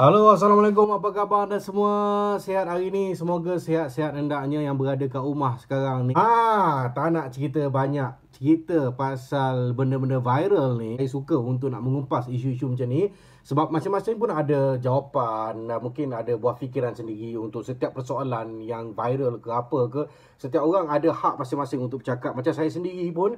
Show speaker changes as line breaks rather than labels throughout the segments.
Halo, Assalamualaikum. Apa khabar anda semua? Sehat hari ini. Semoga sehat-sehat hendaknya yang berada kat rumah sekarang ni. Ah, tak nak cerita banyak cerita pasal benda-benda viral ni. Saya suka untuk nak mengumpas isu-isu macam ni. Sebab masing-masing pun ada jawapan, mungkin ada buah fikiran sendiri untuk setiap persoalan yang viral ke apa ke. Setiap orang ada hak masing-masing untuk bercakap. Macam saya sendiri pun,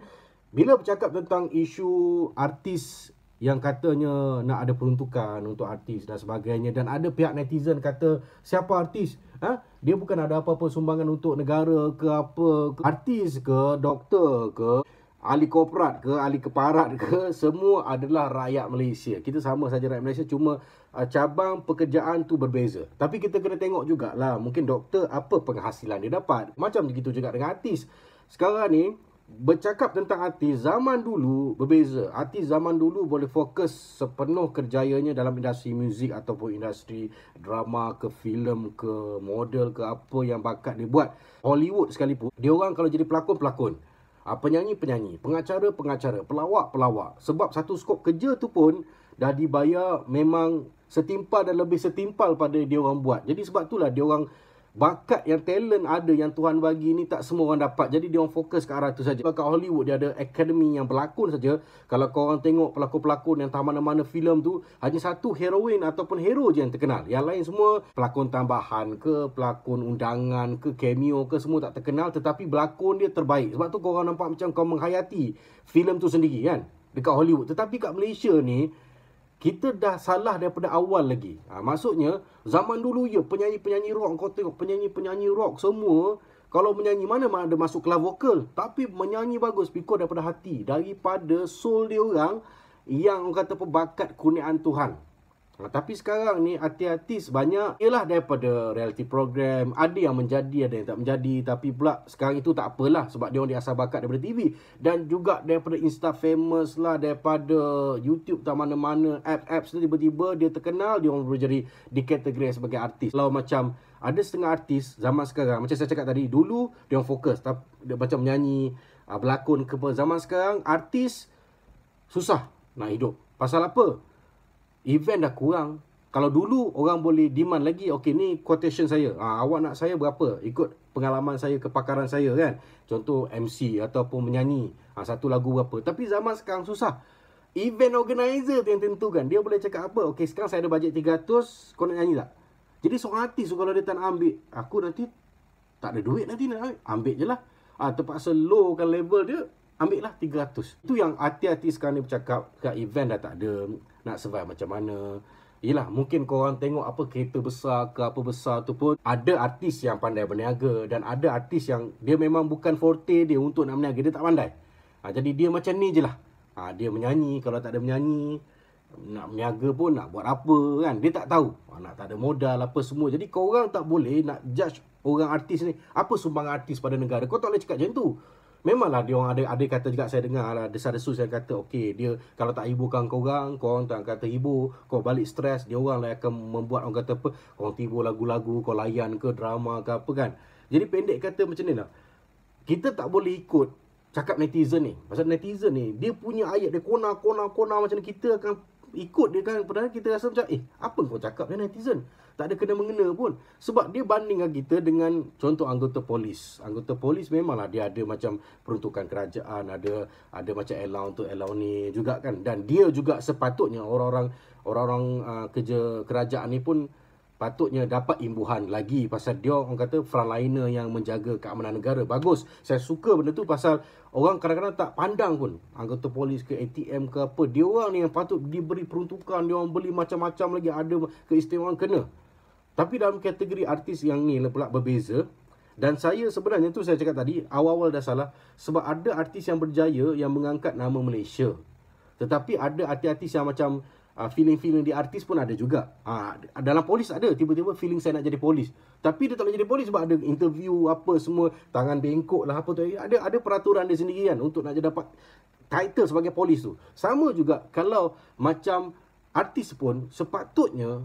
bila bercakap tentang isu artis yang katanya nak ada peruntukan untuk artis dan sebagainya dan ada pihak netizen kata siapa artis ah ha? dia bukan ada apa-apa sumbangan untuk negara ke apa ke artis ke doktor ke ahli korporat ke ahli keparat ke semua adalah rakyat Malaysia kita sama saja rakyat Malaysia cuma uh, cabang pekerjaan tu berbeza tapi kita kena tengok jugalah mungkin doktor apa penghasilan dia dapat macam begitu juga dengan artis sekarang ni bercakap tentang artis zaman dulu berbeza. Artis zaman dulu boleh fokus sepenuh kerjayanya dalam industri muzik ataupun industri drama ke filem ke model ke apa yang bakat dia buat. Hollywood sekalipun, dia orang kalau jadi pelakon-pelakon, penyanyi-penyanyi, ah, pengacara-pengacara, pelawak-pelawak. Sebab satu skop kerja tu pun dah dibayar memang setimpal dan lebih setimpal pada dia orang buat. Jadi sebab itulah dia orang bakat yang talent ada yang Tuhan bagi ni tak semua orang dapat. Jadi dia orang fokus ke arah tu saja. Kalau kat Hollywood dia ada akademi yang berlakon saja. Kalau kau orang tengok pelakon-pelakon yang tahu mana-mana filem tu, hanya satu heroin ataupun hero je yang terkenal. Yang lain semua pelakon tambahan ke, pelakon undangan ke, cameo ke semua tak terkenal tetapi berlakon dia terbaik. Sebab tu kau orang nampak macam kau menghayati filem tu sendiri kan dekat Hollywood. Tetapi kat Malaysia ni kita dah salah daripada awal lagi. Ha, maksudnya, zaman dulu ya, penyanyi-penyanyi rock, kau tengok penyanyi-penyanyi rock semua, kalau menyanyi mana, mana ada masuk kelas vokal. Tapi menyanyi bagus, pikul daripada hati, daripada soul dia orang, yang kata pebakat kurniaan Tuhan. Ah, tapi sekarang ni artis-artis banyak ialah daripada reality program. Ada yang menjadi, ada yang tak menjadi. Tapi pula sekarang itu tak apalah sebab dia orang diasah bakat daripada TV. Dan juga daripada Insta famous lah, daripada YouTube tak mana-mana. app app tu tiba-tiba dia terkenal, dia orang berjadi kategori sebagai artis. Kalau macam ada setengah artis zaman sekarang, macam saya cakap tadi, dulu dia orang fokus. Tapi, dia macam menyanyi, ah, berlakon ke apa. Zaman sekarang, artis susah nak hidup. Pasal apa? event dah kurang. Kalau dulu orang boleh demand lagi, okey ni quotation saya. Ha, awak nak saya berapa? Ikut pengalaman saya, kepakaran saya kan. Contoh MC ataupun menyanyi. Ha, satu lagu berapa. Tapi zaman sekarang susah. Event organizer tu yang tentukan. Dia boleh cakap apa? Okey sekarang saya ada bajet 300, kau nak nyanyi tak? Jadi seorang artis kalau dia tak nak ambil, aku nanti tak ada duit nanti nak ambil. Ambil je lah. Ha, terpaksa lowkan level dia, ambil lah 300. Itu yang hati-hati sekarang ni bercakap kat event dah tak ada nak survive macam mana. Yelah, mungkin korang tengok apa kereta besar ke apa besar tu pun Ada artis yang pandai berniaga Dan ada artis yang dia memang bukan forte dia untuk nak berniaga Dia tak pandai ha, Jadi dia macam ni je lah ha, Dia menyanyi, kalau tak ada menyanyi Nak berniaga pun nak buat apa kan Dia tak tahu ha, Nak tak ada modal apa semua Jadi korang tak boleh nak judge orang artis ni Apa sumbangan artis pada negara Kau tak boleh cakap macam tu Memanglah dia orang ada ada kata juga saya dengar lah desa-desu saya kata okey dia kalau tak hiburkan kau orang kau orang tak kata hibur kau balik stres dia orang lah akan membuat orang kata apa kau orang tiba lagu-lagu kau layan ke drama ke apa kan jadi pendek kata macam ni lah kita tak boleh ikut cakap netizen ni pasal netizen ni dia punya ayat dia kona kona kona macam ni. kita akan ikut dia kan padahal kita rasa macam eh apa kau cakap ni netizen tak ada kena mengena pun sebab dia bandingkan kita dengan contoh anggota polis anggota polis memanglah dia ada macam peruntukan kerajaan ada ada macam allow untuk allow ni juga kan dan dia juga sepatutnya orang-orang orang-orang uh, kerja kerajaan ni pun patutnya dapat imbuhan lagi pasal dia orang kata frontliner yang menjaga keamanan negara bagus saya suka benda tu pasal orang kadang-kadang tak pandang pun anggota polis ke ATM ke apa dia orang ni yang patut diberi peruntukan dia orang beli macam-macam lagi ada keistimewaan kena tapi dalam kategori artis yang ni lah pula berbeza dan saya sebenarnya tu saya cakap tadi awal-awal dah salah sebab ada artis yang berjaya yang mengangkat nama Malaysia tetapi ada artis-artis yang macam uh, feeling-feeling di artis pun ada juga. Uh, dalam polis ada tiba-tiba feeling saya nak jadi polis. Tapi dia tak nak jadi polis sebab ada interview apa semua tangan bengkok lah apa tu. Ada ada peraturan dia sendiri kan untuk nak dapat title sebagai polis tu. Sama juga kalau macam artis pun sepatutnya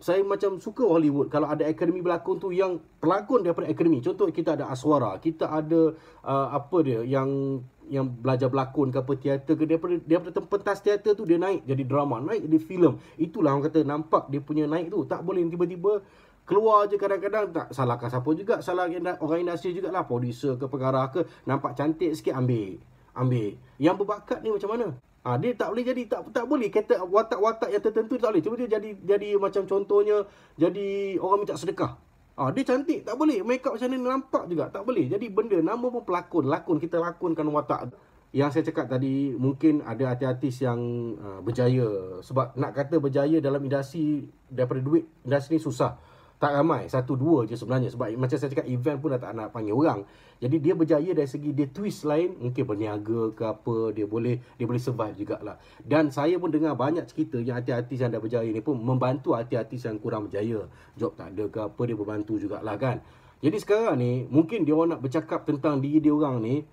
saya macam suka Hollywood kalau ada akademi berlakon tu yang pelakon daripada akademi. Contoh kita ada Aswara, kita ada uh, apa dia yang yang belajar berlakon ke apa teater ke daripada daripada pentas teater tu dia naik jadi drama, naik jadi filem. Itulah orang kata nampak dia punya naik tu. Tak boleh tiba-tiba keluar je kadang-kadang tak salahkan siapa juga, salah orang industri jugalah, producer ke pengarah ke nampak cantik sikit ambil ambil yang berbakat ni macam mana Ha, dia tak boleh jadi tak tak boleh kata watak-watak yang tertentu tak boleh. Cuma dia jadi jadi macam contohnya jadi orang minta sedekah. Ha, dia cantik tak boleh. Makeup macam ni nampak juga tak boleh. Jadi benda nama pun pelakon, lakon kita lakonkan watak yang saya cakap tadi mungkin ada artis-artis yang uh, berjaya sebab nak kata berjaya dalam industri daripada duit industri ni susah tak ramai satu dua je sebenarnya sebab macam saya cakap event pun dah tak nak panggil orang jadi dia berjaya dari segi dia twist lain mungkin berniaga ke apa dia boleh dia boleh survive lah dan saya pun dengar banyak cerita yang hati-hati yang dah berjaya ni pun membantu hati-hati yang kurang berjaya job tak ada ke apa dia membantu lah kan jadi sekarang ni mungkin dia orang nak bercakap tentang diri dia orang ni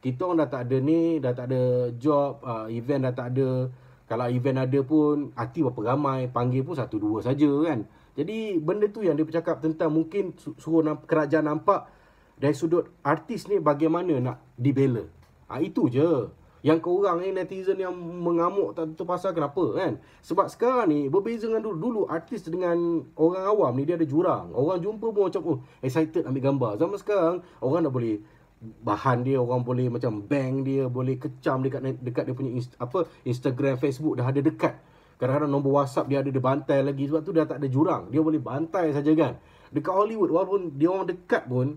kita orang dah tak ada ni dah tak ada job uh, event dah tak ada kalau event ada pun hati berapa ramai panggil pun satu dua saja kan jadi benda tu yang dia bercakap tentang mungkin suruh kerajaan nampak dari sudut artis ni bagaimana nak dibela. Ha, itu je. Yang korang ni eh, netizen yang mengamuk tak tentu pasal kenapa kan. Sebab sekarang ni berbeza dengan dulu. Dulu artis dengan orang awam ni dia ada jurang. Orang jumpa pun macam oh, excited ambil gambar. Zaman sekarang orang dah boleh bahan dia orang boleh macam bang dia boleh kecam dekat dekat dia punya apa Instagram Facebook dah ada dekat Kadang-kadang nombor WhatsApp dia ada dia bantai lagi sebab tu dia tak ada jurang. Dia boleh bantai saja kan. Dekat Hollywood walaupun dia orang dekat pun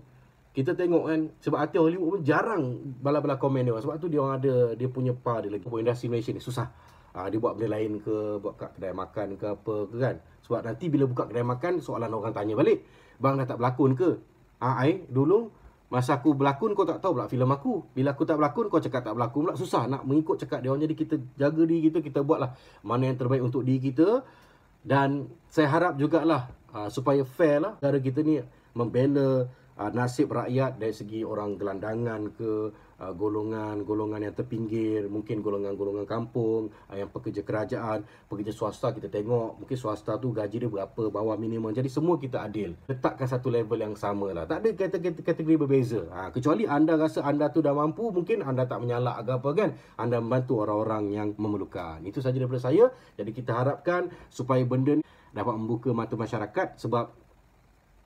kita tengok kan sebab artis Hollywood pun jarang bala-bala komen dia sebab tu dia orang ada dia punya pa dia lagi pun industri Malaysia ni susah. Ha, dia buat benda lain ke buat kat kedai makan ke apa ke kan. Sebab nanti bila buka kedai makan soalan orang tanya balik. Bang dah tak berlakon ke? Ha, ah, ai dulu Masa aku berlakon kau tak tahu pula filem aku. Bila aku tak berlakon kau cakap tak berlakon pula susah nak mengikut cakap dia orang. Jadi kita jaga diri kita, kita buatlah mana yang terbaik untuk diri kita. Dan saya harap jugalah uh, supaya fair lah cara kita ni membela Ah, nasib rakyat dari segi orang gelandangan ke golongan-golongan ah, yang terpinggir, mungkin golongan-golongan kampung, ah, yang pekerja kerajaan, pekerja swasta kita tengok, mungkin swasta tu gaji dia berapa, bawah minimum. Jadi semua kita adil. Letakkan satu level yang sama lah. Tak ada kategori kategori berbeza. Ha, kecuali anda rasa anda tu dah mampu, mungkin anda tak menyalak agak apa kan. Anda membantu orang-orang yang memerlukan. Itu saja daripada saya. Jadi kita harapkan supaya benda ni dapat membuka mata masyarakat sebab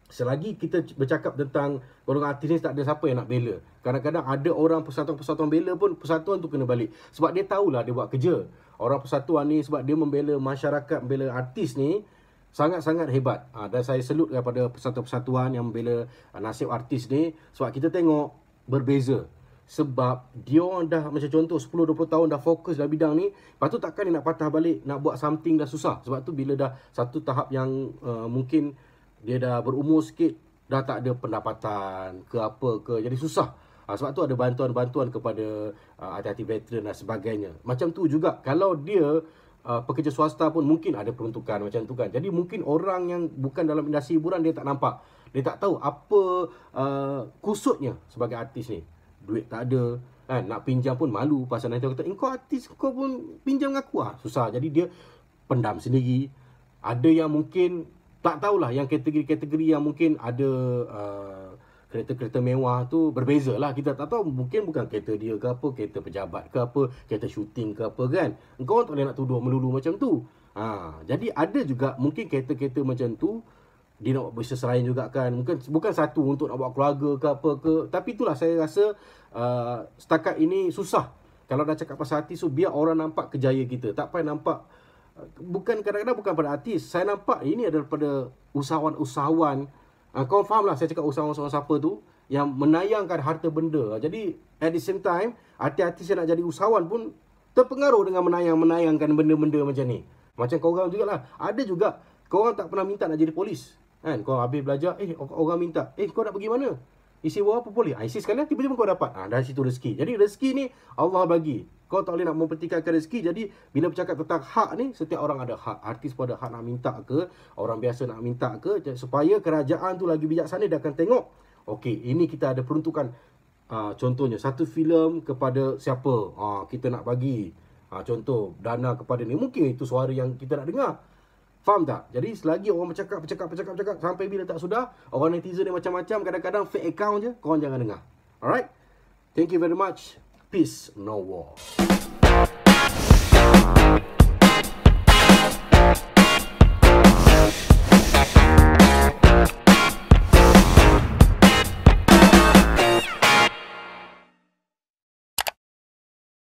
Selagi kita bercakap tentang golongan artis ni tak ada siapa yang nak bela. Kadang-kadang ada orang persatuan-persatuan bela pun persatuan tu kena balik. Sebab dia tahulah dia buat kerja. Orang persatuan ni sebab dia membela masyarakat, membela artis ni sangat-sangat hebat. Ha, dan saya selut kepada persatuan-persatuan yang membela ah, nasib artis ni. Sebab kita tengok berbeza. Sebab dia orang dah macam contoh 10-20 tahun dah fokus dalam bidang ni Lepas tu takkan dia nak patah balik nak buat something dah susah Sebab tu bila dah satu tahap yang uh, mungkin dia dah berumur sikit dah tak ada pendapatan ke apa ke jadi susah ha, sebab tu ada bantuan-bantuan kepada ah, hati-hati veteran dan sebagainya macam tu juga kalau dia uh, pekerja swasta pun mungkin ada peruntukan macam tu kan jadi mungkin orang yang bukan dalam industri hiburan dia tak nampak dia tak tahu apa uh, kusutnya sebagai artis ni duit tak ada kan nak pinjam pun malu pasal nanti orang kata kau artis kau pun pinjam dengan aku ah susah jadi dia pendam sendiri ada yang mungkin tak tahulah yang kategori-kategori yang mungkin ada uh, kereta-kereta mewah tu berbeza lah. Kita tak tahu mungkin bukan kereta dia ke apa, kereta pejabat ke apa, kereta syuting ke apa kan. Engkau orang tak boleh nak tuduh melulu macam tu. Ha, jadi ada juga mungkin kereta-kereta macam tu dia nak buat bisnes lain juga kan. Mungkin bukan satu untuk nak buat keluarga ke apa ke. Tapi itulah saya rasa uh, setakat ini susah. Kalau dah cakap pasal hati so biar orang nampak kejaya kita. Tak payah nampak bukan kadang-kadang bukan pada artis. Saya nampak ini adalah pada usahawan-usahawan. Uh, ah, kau faham lah saya cakap usahawan-usahawan siapa tu yang menayangkan harta benda. Ah, jadi at the same time, hati-hati saya nak jadi usahawan pun terpengaruh dengan menayang-menayangkan benda-benda macam ni. Macam kau juga lah. Ada juga kau orang tak pernah minta nak jadi polis. Kan? Kau habis belajar, eh orang minta, eh kau nak pergi mana? Isi war apa boleh? Ah, ha, isi sekali tiba-tiba kau dapat. Ha, dari situ rezeki. Jadi rezeki ni Allah bagi. Kau tak boleh nak mempertikaikan rezeki. Jadi, bila bercakap tentang hak ni, setiap orang ada hak. Artis pun ada hak nak minta ke. Orang biasa nak minta ke. Supaya kerajaan tu lagi bijaksana, dia akan tengok. Okey, ini kita ada peruntukan. Ha, contohnya, satu filem kepada siapa ha, kita nak bagi. Ha, contoh, dana kepada ni. Mungkin itu suara yang kita nak dengar. Faham tak? Jadi, selagi orang bercakap, bercakap, bercakap, bercakap. Sampai bila tak sudah, orang netizen ni macam-macam. Kadang-kadang fake account je, korang jangan dengar. Alright? Thank you very much. Peace, no war.